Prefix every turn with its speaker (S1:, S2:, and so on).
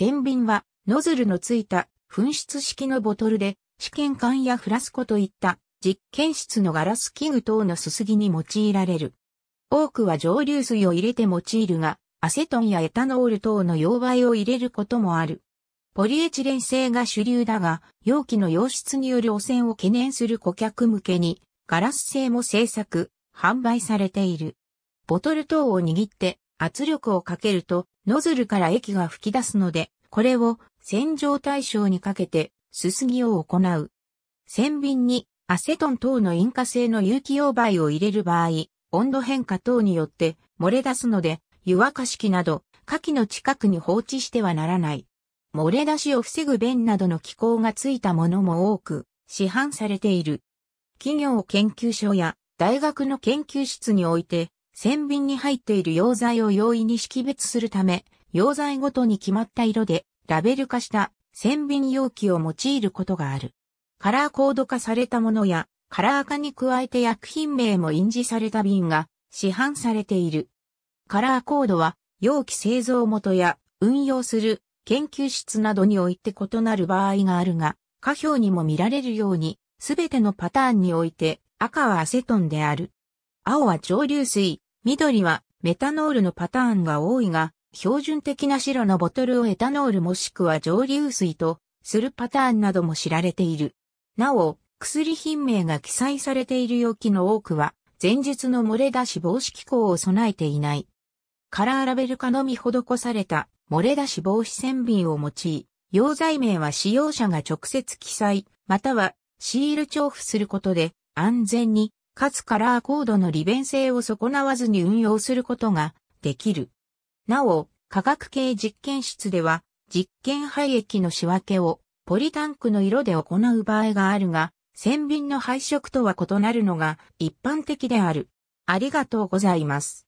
S1: 船瓶はノズルのついた噴出式のボトルで試験管やフラスコといった実験室のガラス器具等のすすぎに用いられる。多くは蒸留水を入れて用いるが、アセトンやエタノール等の溶媒を入れることもある。ポリエチレン製が主流だが、容器の溶質による汚染を懸念する顧客向けに、ガラス製も製作、販売されている。ボトル等を握って圧力をかけると、ノズルから液が噴き出すので、これを洗浄対象にかけてすすぎを行う。船便にアセトン等の引火性の有機溶媒を入れる場合、温度変化等によって漏れ出すので、湯沸かし器など、火器の近くに放置してはならない。漏れ出しを防ぐ弁などの機構がついたものも多く、市販されている。企業研究所や大学の研究室において、船便に入っている溶剤を容易に識別するため、溶剤ごとに決まった色でラベル化した線瓶容器を用いることがある。カラーコード化されたものや、カラー化に加えて薬品名も印字された瓶が市販されている。カラーコードは容器製造元や運用する研究室などにおいて異なる場合があるが、下表にも見られるように、すべてのパターンにおいて赤はアセトンである。青は蒸留水、緑はメタノールのパターンが多いが、標準的な白のボトルをエタノールもしくは蒸留水とするパターンなども知られている。なお、薬品名が記載されている容器の多くは、前述の漏れ出し防止機構を備えていない。カラーラベル化のみ施された漏れ出し防止線瓶を用い、溶剤名は使用者が直接記載、またはシール調布することで安全に、かつカラーコードの利便性を損なわずに運用することができる。なお、化学系実験室では、実験廃液の仕分けをポリタンクの色で行う場合があるが、船便の配色とは異なるのが一般的である。ありがとうございます。